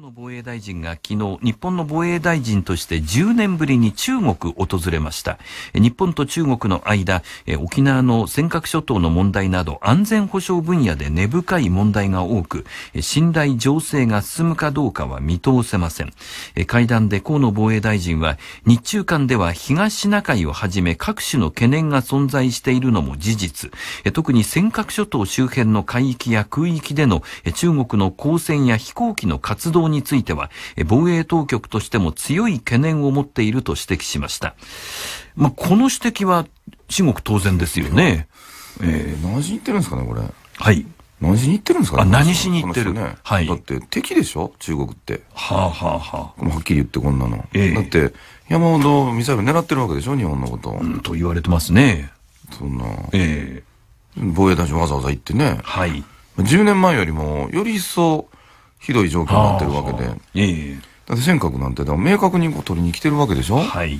の防衛大臣が昨日、日本の防衛大臣として10年ぶりに中国を訪れました。日本と中国の間、沖縄の尖閣諸島の問題など安全保障分野で根深い問題が多く、信頼情勢が進むかどうかは見通せません。会談で河野防衛大臣は、日中間では東シナ海をはじめ各種の懸念が存在しているのも事実。特に尖閣諸島周辺の海域や空域での中国の艦船や飛行機の活動については、防衛当局としても強い懸念を持っていると指摘しました。まあ、この指摘は、至極当然ですよね。えー、何しに行ってるんですかね、これ。はい。何しに行ってるんですか、ね、何しに行ってる、ね、はい。だって敵でしょ中国って。はあ、はあはあ、はっきり言ってこんなの。ええ、だって、山ほどミサイル狙ってるわけでしょ日本のこと、うん。と言われてますね。そんな。ええ。防衛大臣わざわざ行ってね。はい。10年前よりも、より一層、ひどい状況になってるわけで。ええだって尖閣なんて、明確にこう取りに来てるわけでしょはい。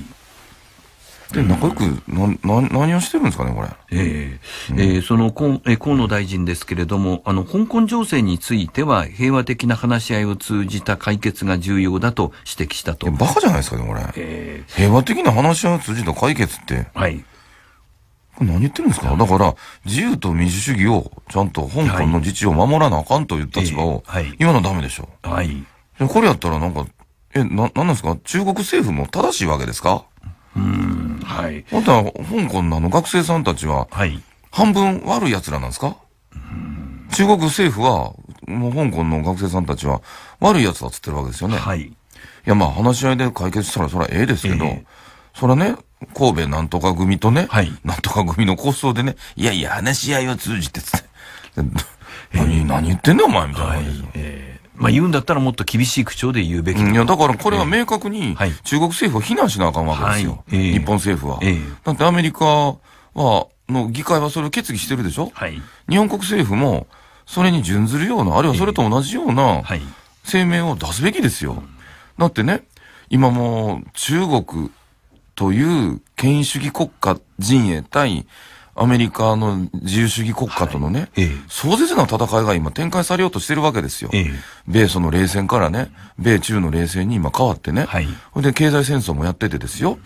で仲良くな、な、何をしてるんですかね、これ。ええーうん、えー、そのこ河、えー、河野大臣ですけれども、あの、香港情勢については、平和的な話し合いを通じた解決が重要だと指摘したと。バカじゃないですかね、これ。えー、平和的な話し合いを通じた解決って。はい。何言ってるんですかだから自由と民主主義をちゃんと香港の自治を守らなあかんという立場を今のダメでしょ。はい。これやったらなんか、え、な、なんですか中国政府も正しいわけですかうん、はい。当は、香港のあの学生さんたちは、はい。半分悪い奴らなんですか中国政府は、もう香港の学生さんたちは悪い奴だっつってるわけですよね。はい。いや、まあ話し合いで解決したらそれええですけど、えー、それね、神戸なんとか組とね、はい、なんとか組の構想でね、いやいや、話し合いを通じてつって、何、何言ってんだお前みたいな感じではいえー、まあ、言うんだったらもっと厳しい口調で言うべきいや、だからこれは明確に中国政府を非難しなあかんわけですよ。はい、日本政府は。えー、だってアメリカは、の議会はそれを決議してるでしょ、はい、日本国政府もそれに準ずるような、あるいはそれと同じような声明を出すべきですよ。だってね、今もう中国、という権威主義国家陣営対アメリカの自由主義国家とのね、はいええ、壮絶な戦いが今展開されようとしてるわけですよ。え、米ソの冷戦からね、米中の冷戦に今変わってね、はい、で経済戦争もやっててですよ。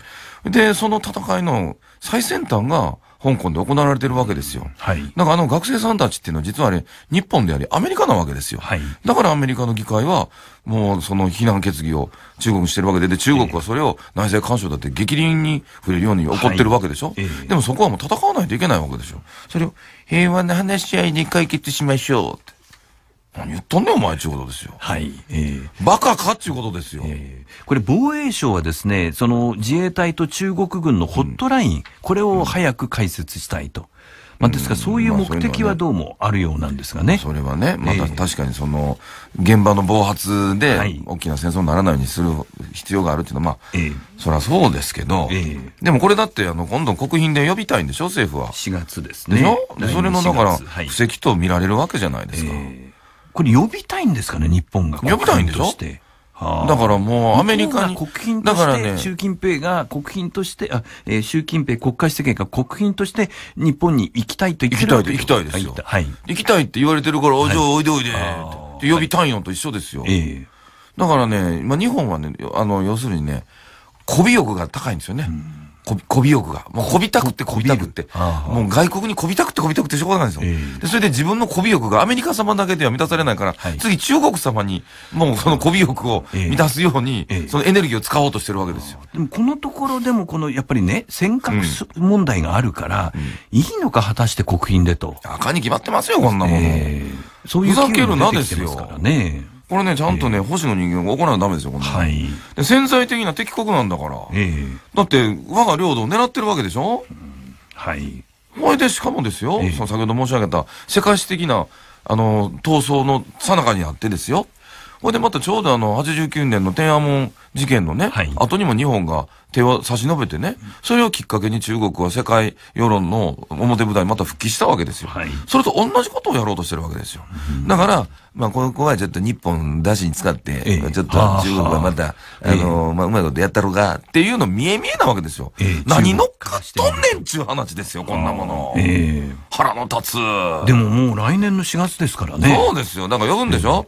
で、その戦いの最先端が香港で行われてるわけですよ。はい。だからあの学生さんたちっていうのは実はあれ、日本でありアメリカなわけですよ。はい。だからアメリカの議会は、もうその非難決議を中国にしてるわけで、で、中国はそれを内政干渉だって激凛に触れるように怒ってるわけでしょ。はい、でもそこはもう戦わないといけないわけでしょ。それを平和な話し合いで解決しましょうって。何言っとんねんお前ちゅうことですよ。はい。えー、バカかっちゅうことですよ、えー。これ防衛省はですね、その自衛隊と中国軍のホットライン、うん、これを早く開設したいと。まあ、ですからそういう目的はどうもあるようなんですがね。それはね、また確かにその、現場の暴発で大きな戦争にならないようにする必要があるっていうのは、まあ、そりゃそうですけど、でもこれだってあの、今度国賓で呼びたいんでしょ、政府は。4月ですね。でしょそれのだから、布石と見られるわけじゃないですか。えーこれ呼びたいんですかね、日本が。呼びたいんでしょだからもうアメリカに。国賓として、ね、習近平が国賓として、あ、えー、習近平国家主席が国賓として日本に行きたいと言ってる行きたい、行きたいですよ。はい。行きたいって言われてるから、お嬢、はい、おいでおいでって呼びたいのと一緒ですよ。はい、だからね、まあ、日本はね、あの、要するにね、媚び欲が高いんですよね。うんこび、こび欲が。もうこびたくってこびたくって。もう外国にこびたくってこびたくってしょうがないんですよ、えー、で。それで自分のこび欲がアメリカ様だけでは満たされないから、はい、次中国様にもうそのこび欲を満たすように、えーえー、そのエネルギーを使おうとしてるわけですよ。でもこのところでもこのやっぱりね、尖閣問題があるから、うん、いいのか果たして国賓でと。赤に決まってますよ、こんなもの。そういうふざけるなですよ。ね。これね、ちゃんとね、保守の人間が行らなダメですよ、こんな、はい、で潜在的な敵国なんだから。えだって、我が領土を狙ってるわけでしょ、うん、はい。これで、しかもですよ、その先ほど申し上げた、世界史的な、あの、闘争のさなかにあってですよ。ほいでまたちょうどあの、89年の天安門事件のね、はい、後にも日本が手を差し伸べてね、それをきっかけに中国は世界世論の表舞台にまた復帰したわけですよ。はい、それと同じことをやろうとしてるわけですよ。うん、だから、まあ、この子はちょっと日本だしに使って、ええ、ちょっと中国はまた、あの、え、まあ、うまいことやったろうかっていうの見え見えなわけですよ。何のっかとんねんちゅう話ですよ、こんなもの。腹の立つ。でももう来年の4月ですからね。そうですよ。だから呼ぶんでしょ、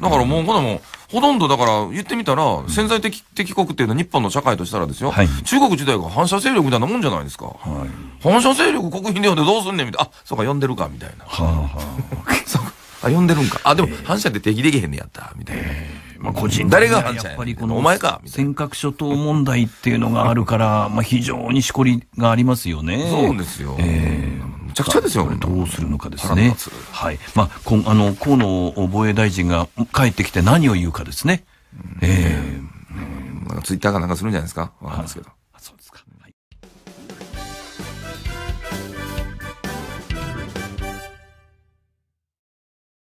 だからもう、ほれもほとんどだから言ってみたら、潜在的敵国っていうのは日本の社会としたらですよ、はい、中国自体が反射勢力みたいなもんじゃないですか。はい、反射勢力国賓んでどうすんねんみたいな、あそうか、呼んでるかみたいな。はあはあ、あ、呼んでるんか。あ、でも反射って敵できへんねやった、みたいな。まあ、個人誰が反射やっぱりこのお前か尖閣諸島問題っていうのがあるから、まあ非常にしこりがありますよね。そうですよ。えーちゃくちゃですよ、どうするのかですね。はい。まあ、こあの、河野防衛大臣が帰ってきて何を言うかですね。ええツイッターかなんかするんじゃないですかわかんないですけど。あ、そうですか。